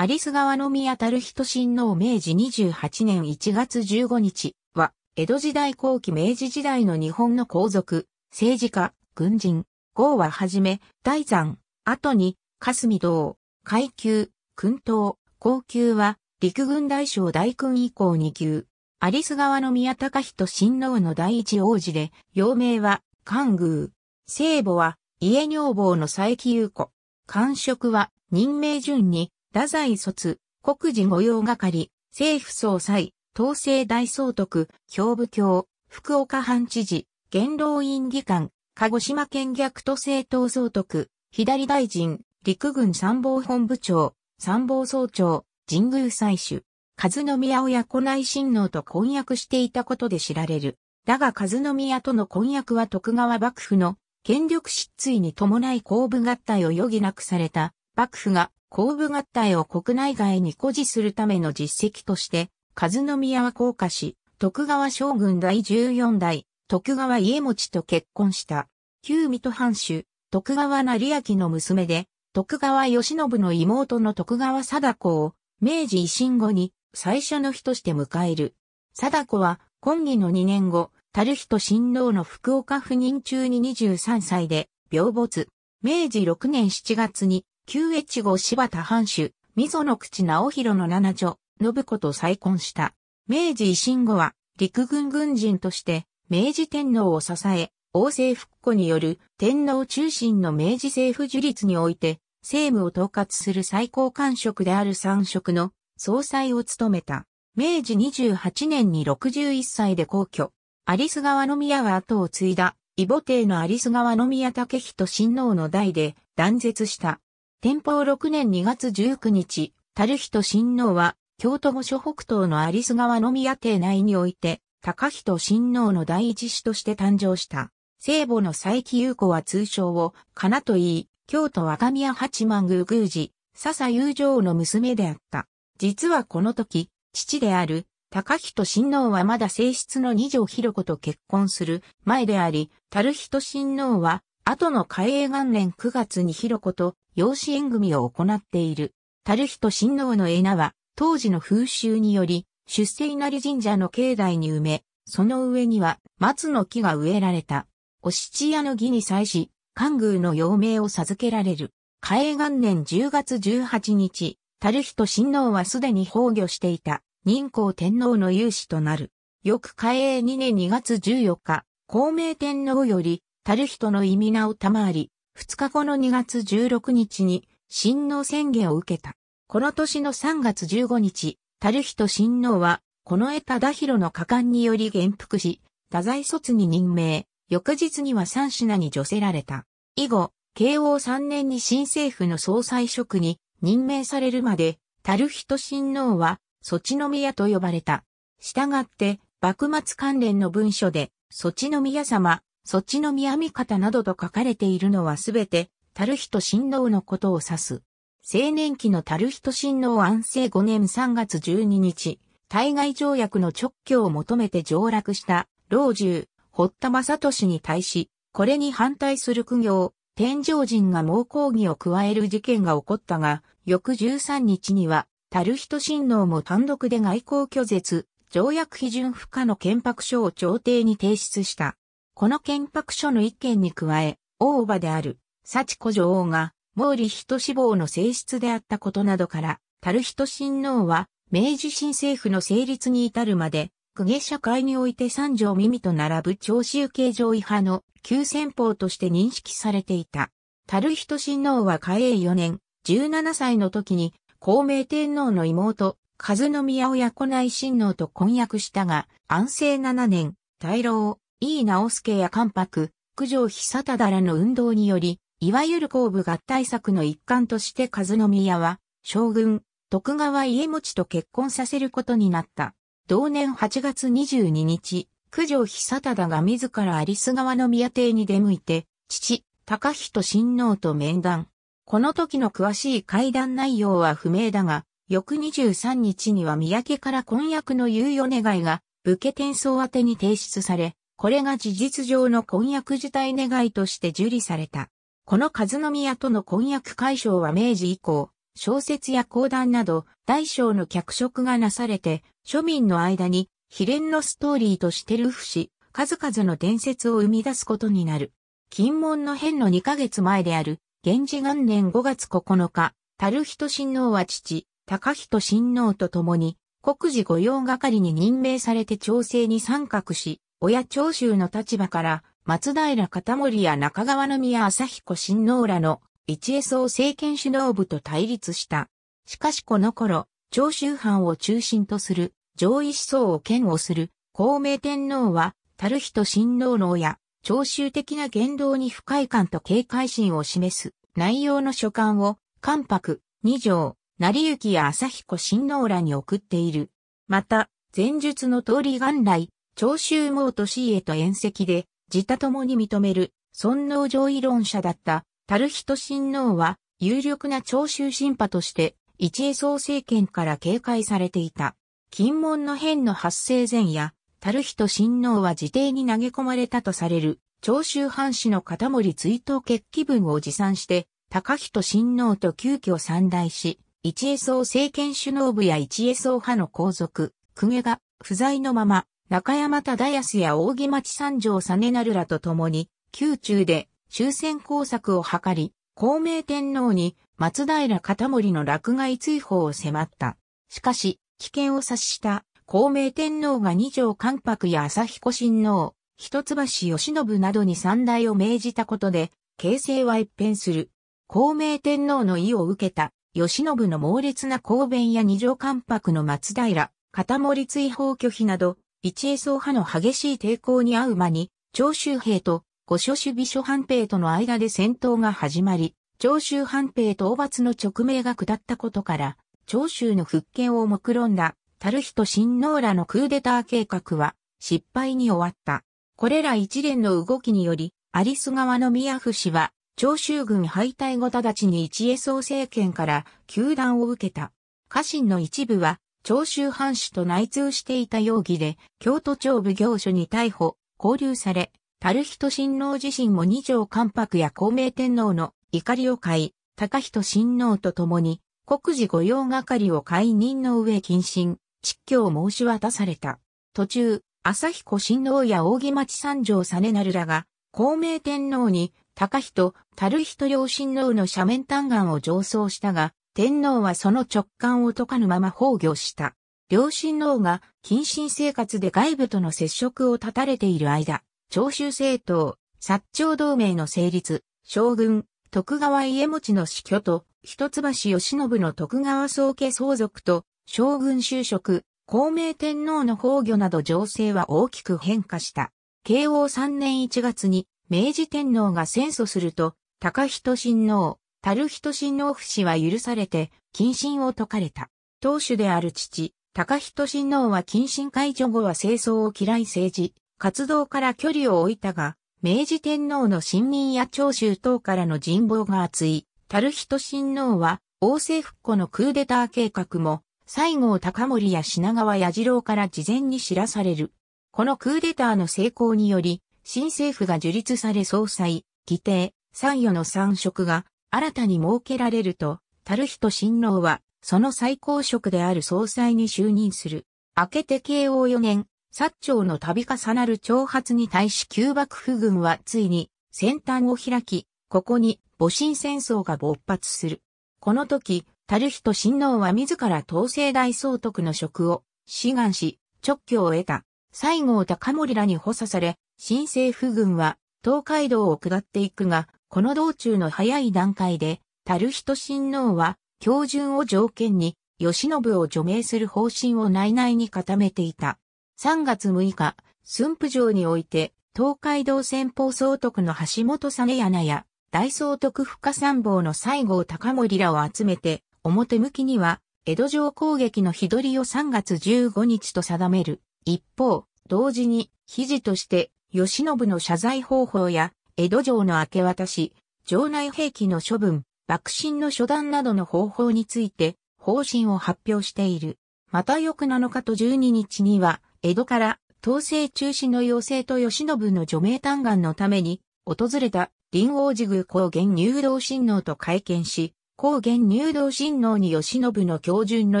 アリス川宮たる人親王明治28年1月15日は、江戸時代後期明治時代の日本の皇族、政治家、軍人、豪和はじめ、大山、後に、霞道、階級、君東、高級は、陸軍大将大君以降2級。アリス川宮隆人親王の第一王子で、幼名は、関宮。聖母は、家女房の佐伯優子。官職は、任命順に、太宰卒、国事御用係、政府総裁、統制大総督、兵部教、福岡藩知事、元老院議官、鹿児島県逆都政党総督、左大臣、陸軍参謀本部長、参謀総長、神宮祭主、和宮親子内親王と婚約していたことで知られる。だが和宮との婚約は徳川幕府の権力失墜に伴い公部合体を余儀なくされた幕府が公部合体を国内外に誇示するための実績として、和宮は降下し、徳川将軍第14代、徳川家持と結婚した。旧水戸藩主、徳川成明の娘で、徳川義信の妹の徳川貞子を、明治維新後に最初の日として迎える。貞子は、今義の2年後、樽人親王の福岡赴任中に23歳で、病没。明治6年7月に旧越後柴田藩主、溝の口直弘の七女、信子と再婚した。明治維新後は、陸軍軍人として、明治天皇を支え、王政復古による天皇中心の明治政府樹立において、政務を統括する最高官職である三職の総裁を務めた。明治28年に61歳で皇居。有栖川宮は後を継いだ、異母帝の有栖川宮武人親王の代で断絶した。天保6年2月19日、樽人親王は、京都御所北東の有栖川の宮邸内において、高人親王の第一子として誕生した。聖母の佐伯優子は通称を、かなと言い、京都若宮八幡宮宮司、笹友情の娘であった。実はこの時、父である、高人親王はまだ正室の二条広子と結婚する前であり、樽人親王は後の開営元年9月に広子と養子縁組を行っている。樽人親王の名は、当時の風習により、出世稲荷神社の境内に埋め、その上には松の木が植えられた。お七夜の儀に際し、関宮の陽明を授けられる。開営元年10月18日、樽人親王はすでに崩御していた、任皇天皇の勇士となる。翌開営2年2月14日、孔明天皇より、たる人の意味名を賜り、2日後の2月16日に、親王宣言を受けた。この年の3月15日、たる人親王は、この江大広の果敢により元服し、多罪卒に任命、翌日には三品に除せられた。以後、慶応3年に新政府の総裁職に任命されるまで、たる人親王は、そちの宮と呼ばれた。したがって、幕末関連の文書で、そちの宮様、そっちの宮み方などと書かれているのはすべて、樽人親王のことを指す。青年期の樽人親王安政5年3月12日、対外条約の直挙を求めて上洛した老中、堀田正俊に対し、これに反対する苦行、天上人が猛抗議を加える事件が起こったが、翌13日には、樽人親王も単独で外交拒絶、条約批准不可の憲白書を朝廷に提出した。この憲白書の一件に加え、大叔である、幸子女王が、毛利人志望の性質であったことなどから、樽人親王は、明治新政府の成立に至るまで、公家社会において三条耳と並ぶ長州形状違派の旧戦法として認識されていた。樽人親王は嘉永4年、17歳の時に、孔明天皇の妹、和宮親子内親王と婚約したが、安政7年、大老、井伊直輔や関白、九条久忠らの運動により、いわゆる後部合体策の一環として和宮は、将軍、徳川家持と結婚させることになった。同年8月22日、九条久忠が自ら有栖川の宮邸に出向いて、父、高人親王と面談。この時の詳しい会談内容は不明だが、翌23日には三宅から婚約の猶予願いが、武家転送宛に提出され、これが事実上の婚約自体願いとして受理された。この和宮との婚約解消は明治以降、小説や講談など大小の脚色がなされて、庶民の間に秘伝のストーリーとしてルフし、数々の伝説を生み出すことになる。金門の変の2ヶ月前である、源氏元年5月9日、樽人親王は父、高人親王と共に、国事御用係に任命されて調整に参画し、親長州の立場から、松平片森や中川宮朝彦親王らの一恵総政権首脳部と対立した。しかしこの頃、長州藩を中心とする上位思想を嫌悪する孔明天皇は、樽人親王の親、長州的な言動に不快感と警戒心を示す内容の書簡を関白、二条、成行や朝彦親王らに送っている。また、前述の通り元来、長州毛と氏へと遠戚で、自他共に認める、尊王攘夷論者だった、樽人親王は、有力な長州新派として、一江総政権から警戒されていた。金門の変の発生前夜、樽人親王は自邸に投げ込まれたとされる、長州藩士の片森追悼決起文を持参して、高人親王と急遽散大し、一江総政権首脳部や一江総派の皇族、公家が不在のまま、中山忠康や扇町三条実成らと共に、宮中で終戦工作を図り、孔明天皇に松平片森の落外追放を迫った。しかし、危険を察した孔明天皇が二条関白や朝彦親王、一橋義信などに三大を命じたことで、形勢は一変する。孔明天皇の意を受けた、義信の猛烈な公弁や二条関白の松平、片森追放拒否など、一位相派の激しい抵抗に遭う間に、長州兵と五所守備所藩兵との間で戦闘が始まり、長州藩兵討伐の直命が下ったことから、長州の復権を目論んだ、樽人新王らのクーデター計画は、失敗に終わった。これら一連の動きにより、アリス側の宮府氏は、長州軍敗退後直ちに一栄総政権から、球団を受けた。家臣の一部は、長州藩主と内通していた容疑で、京都庁奉行所に逮捕、拘留され、樽人親王自身も二条関白や孔明天皇の怒りを買い、高人親王と共に、国事御用係を解任の上謹慎、執行を申し渡された。途中、朝彦親王や扇町三条実成らが、孔明天皇に、高人、樽人両親王の斜面嘆願を上奏したが、天皇はその直感を解かぬまま崩御した。両親王が近親生活で外部との接触を断たれている間、長州政党、薩長同盟の成立、将軍、徳川家持の死去と、一橋慶喜の徳川宗家相続と、将軍就職、孔明天皇の崩御など情勢は大きく変化した。慶応3年1月に、明治天皇が戦争すると、高人親王、タルヒト親王フ氏は許されて、謹慎を解かれた。当主である父、シン親王は謹慎解除後は清掃を嫌い政治、活動から距離を置いたが、明治天皇の信任や長州等からの人望が厚い、タルヒト親王は、王政復古のクーデター計画も、西郷隆盛や品川矢次郎から事前に知らされる。このクーデターの成功により、新政府が樹立され総裁、議定、参与の三職が新たに設けられると、樽人親王は、その最高職である総裁に就任する。明けて慶応4年、薩長の度重なる挑発に対し旧幕府軍はついに先端を開き、ここに戊辰戦争が勃発する。この時、樽人親王は自ら統制大総督の職を志願し、直居を得た。西郷隆盛らに補佐され、新政府軍は東海道を下っていくが、この道中の早い段階で、樽人親王は、教順を条件に、吉信を除名する方針を内々に固めていた。3月6日、駿府城において、東海道先方総督の橋本実柳や、大総督深参謀の西郷隆盛らを集めて、表向きには、江戸城攻撃の日取りを3月15日と定める。一方、同時に、記事として、吉信の謝罪方法や、江戸城の明け渡し、城内兵器の処分、爆心の処断などの方法について、方針を発表している。また翌7日と12日には、江戸から統制中止の要請と吉信の除名嘆願のために、訪れた林王寺宮高原入道親王と会見し、高原入道親王に吉信の教順の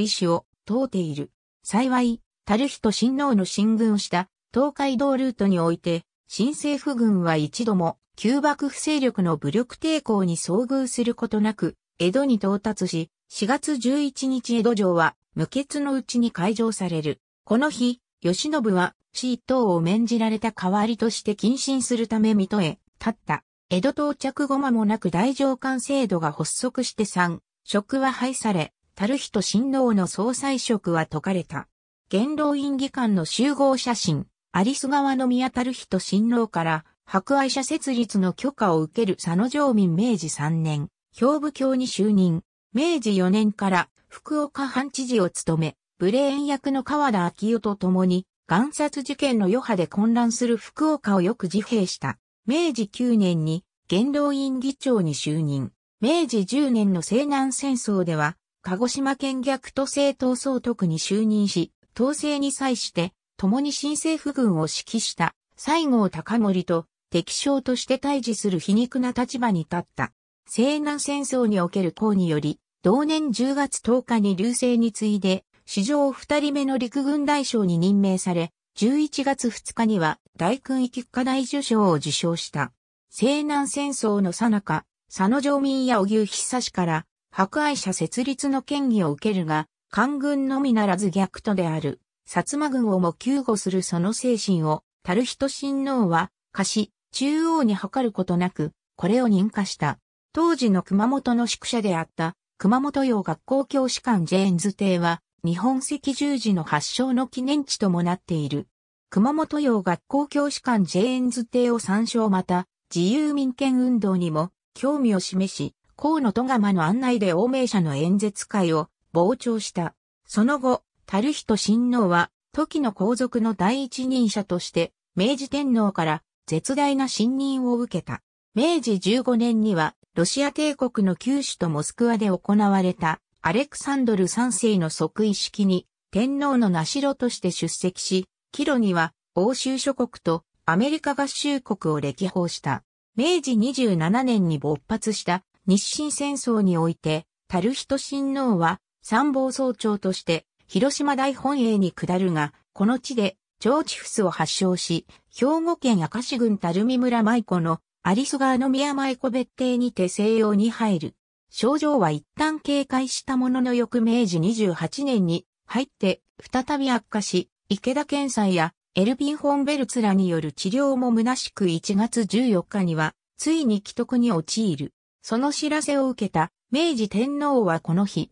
意思を問うている。幸い、樽人親王の進軍をした東海道ルートにおいて、新政府軍は一度も旧幕府勢力の武力抵抗に遭遇することなく、江戸に到達し、4月11日江戸城は無血のうちに開城される。この日、吉信は市一等を免じられた代わりとして謹慎するため水戸へ立った。江戸到着後間もなく大上官制度が発足して3、職は廃され、樽人親王の総裁職は解かれた。元老院議官の集合写真。有栖川宮る人新郎から博愛者設立の許可を受ける佐野城民明治3年、兵部教に就任。明治4年から福岡藩知事を務め、ブレーン役の川田昭夫と共に、岩殺事件の余波で混乱する福岡をよく自閉した。明治9年に元老院議長に就任。明治10年の西南戦争では、鹿児島県逆都政党総督に就任し、統制に際して共に新政府軍を指揮した西郷隆盛と敵将として対峙する皮肉な立場に立った。西南戦争における功により、同年10月10日に流星に次いで、史上二人目の陸軍大将に任命され、11月2日には大勲域課大受賞を受賞した。西南戦争の最中、佐野城民や小牛久氏から、博愛者設立の権威を受けるが、官軍のみならず逆徒である。薩摩軍をも救護するその精神を、ヒ人親王は、貸し、中央に測ることなく、これを認可した。当時の熊本の宿舎であった、熊本洋学校教師館ジェーンズ邸は、日本赤十字の発祥の記念地ともなっている。熊本洋学校教師館ジェーンズ邸を参照また、自由民権運動にも興味を示し、河野戸釜の案内で欧米者の演説会を傍聴した。その後、樽人親王は、時の皇族の第一人者として、明治天皇から絶大な信任を受けた。明治15年には、ロシア帝国の旧首都モスクワで行われた、アレクサンドル3世の即位式に、天皇の名代として出席し、キロには、欧州諸国とアメリカ合衆国を歴訪した。明治27年に勃発した日清戦争において、タルヒト親王は参謀総長として広島大本営に下るが、この地で、腸地フスを発症し、兵庫県明石郡るみ村舞子の有栖川の宮舞子別邸にて西洋に入る。症状は一旦警戒したものの翌明治28年に入って再び悪化し、池田健んやエルビン・ホンベルツらによる治療も虚しく1月14日には、ついに既得に陥る。その知らせを受けた明治天皇はこの日、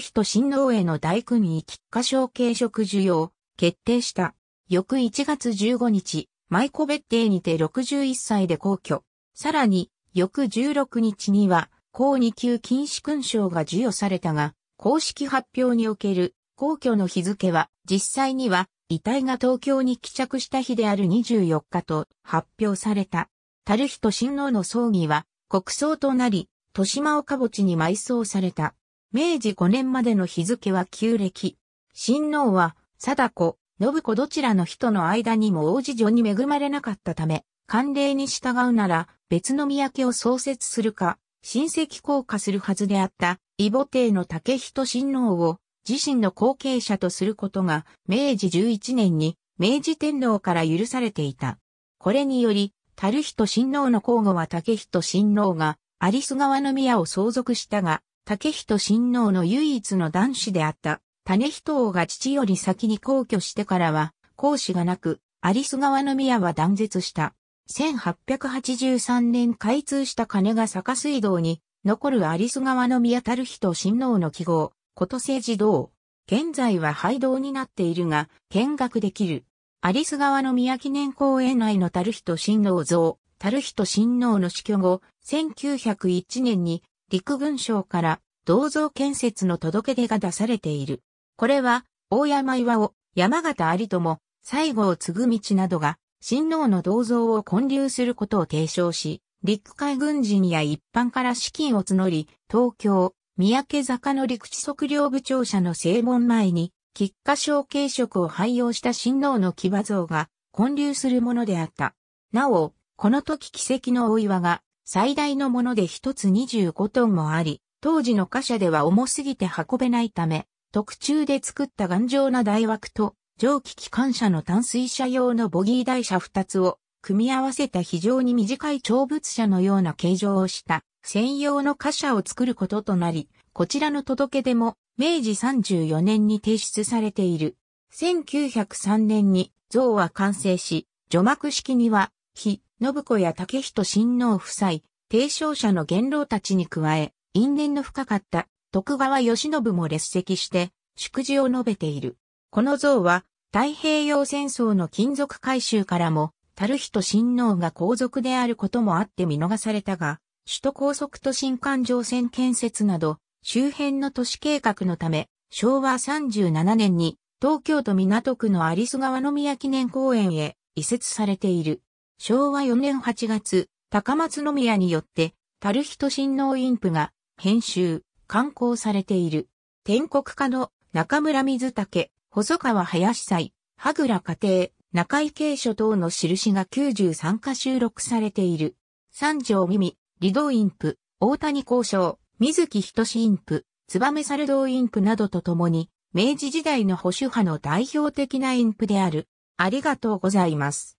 ヒト親王への大組に菊花賞軽食需要、決定した。翌1月15日、舞子別邸にて61歳で皇居。さらに、翌16日には、高2級禁止勲章が授与されたが、公式発表における皇居の日付は、実際には遺体が東京に帰着した日である24日と発表された。樽人親王の葬儀は国葬となり、豊島岡墓地に埋葬された。明治5年までの日付は旧暦。親王は、貞子、信子どちらの人の間にも王子女に恵まれなかったため、慣例に従うなら別の宮家を創設するか、親戚降下するはずであった、異母帝の竹人親王を自身の後継者とすることが明治11年に明治天皇から許されていた。これにより、樽人親王の交互は竹人親王が有栖川の宮を相続したが、竹人親王の唯一の男子であった、種人王が父より先に皇居してからは、皇子がなく、有栖川宮は断絶した。1883年開通した金ヶ坂水道に、残る有栖川宮たる人親王の記号、こと寺治道。現在は廃道になっているが、見学できる。有栖川の宮記念公園内のたる人親王像、たる人親王の死去後、1901年に陸軍省から銅像建設の届け出が出されている。これは、大山岩尾、山形有友、西郷継道などが、新郎の銅像を建立することを提唱し、陸海軍人や一般から資金を募り、東京、三宅坂の陸地測量部長者の正門前に、喫下小軽食を廃用した新郎の騎馬像が建立するものであった。なお、この時奇跡の大岩が最大のもので一つ25トンもあり、当時の貨車では重すぎて運べないため、特注で作った頑丈な台枠と、蒸気機関車の淡水車用のボギー台車2つを組み合わせた非常に短い長物車のような形状をした専用の貨車を作ることとなり、こちらの届け出も明治34年に提出されている。1903年に像は完成し、除幕式には日、信子や竹人親王夫妻、提唱者の元老たちに加え、因縁の深かった徳川義信も列席して、祝辞を述べている。この像は、太平洋戦争の金属回収からも、樽人親王が皇族であることもあって見逃されたが、首都高速と新環状線建設など、周辺の都市計画のため、昭和37年に東京都港区の有栖川宮記念公園へ移設されている。昭和4年8月、高松宮によって、樽人親王院譜が編集、刊行されている。天国家の中村水竹、細川林祭、羽倉家庭、中井慶書等の印が93箇収録されている。三条耳、理道院譜、大谷交渉、水木仁院譜、燕猿道院譜などとともに、明治時代の保守派の代表的な院譜である。ありがとうございます。